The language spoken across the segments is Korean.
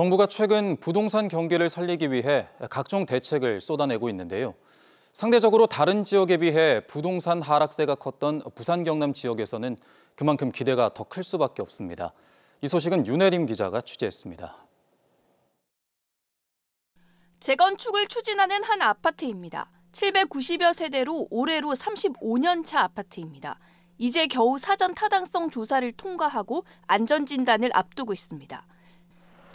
정부가 최근 부동산 경기를 살리기 위해 각종 대책을 쏟아내고 있는데요. 상대적으로 다른 지역에 비해 부동산 하락세가 컸던 부산 경남 지역에서는 그만큼 기대가 더 클 수밖에 없습니다. 이 소식은 윤혜림 기자가 취재했습니다. 재건축을 추진하는 한 아파트입니다. 790여 세대로 올해로 35년차 아파트입니다. 이제 겨우 사전 타당성 조사를 통과하고 안전진단을 앞두고 있습니다.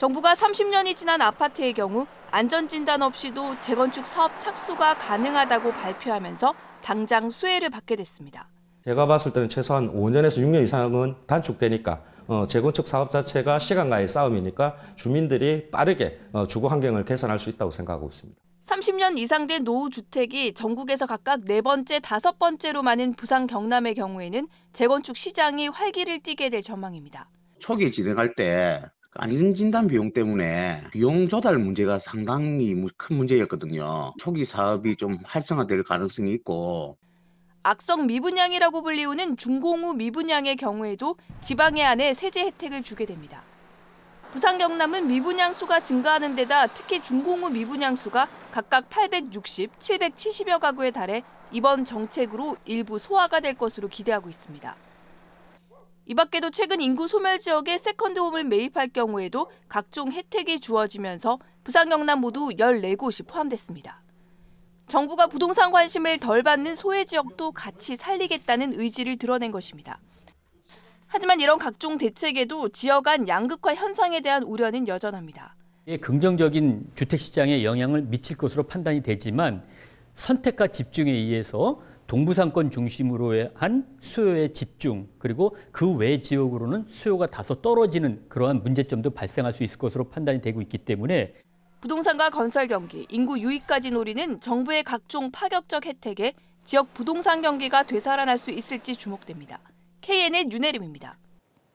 정부가 30년이 지난 아파트의 경우 안전진단 없이도 재건축 사업 착수가 가능하다고 발표하면서 당장 수혜를 받게 됐습니다. 제가 봤을 때는 최소한 5년에서 6년 이상은 단축되니까 어, 재건축 사업 자체가 시간과의 싸움이니까 주민들이 빠르게 어, 주거 환경을 개선할 수 있다고 생각하고 있습니다. 30년 이상 된 노후 주택이 전국에서 각각 네 번째, 다섯 번째로 많은 부산 경남의 경우에는 재건축 시장이 활기를 띠게 될 전망입니다. 초기 진행할 때 안전진단 비용 때문에 비용 조달 문제가 상당히 큰 문제였거든요. 초기 사업이 좀 활성화될 가능성이 있고 악성 미분양이라고 불리우는 중공후 미분양의 경우에도 지방에 한해 세제 혜택을 주게 됩니다. 부산 경남은 미분양 수가 증가하는 데다 특히 중공후 미분양 수가 각각 860, 770여 가구에 달해 이번 정책으로 일부 소화가 될 것으로 기대하고 있습니다. 이 밖에도 최근 인구 소멸 지역에 세컨드홈을 매입할 경우에도 각종 혜택이 주어지면서 부산 경남 모두 14곳이 포함됐습니다. 정부가 부동산 관심을 덜 받는 소외 지역도 같이 살리겠다는 의지를 드러낸 것입니다. 하지만 이런 각종 대책에도 지역 간 양극화 현상에 대한 우려는 여전합니다. 긍정적인 주택 시장에 영향을 미칠 것으로 판단이 되지만 선택과 집중에 의해서 동부상권 중심으로 한 수요의 집중 그리고 그 외 지역으로는 수요가 다소 떨어지는 그러한 문제점도 발생할 수 있을 것으로 판단이 되고 있기 때문에 부동산과 건설 경기, 인구 유입까지 노리는 정부의 각종 파격적 혜택에 지역 부동산 경기가 되살아날 수 있을지 주목됩니다. KNN 윤혜림입니다.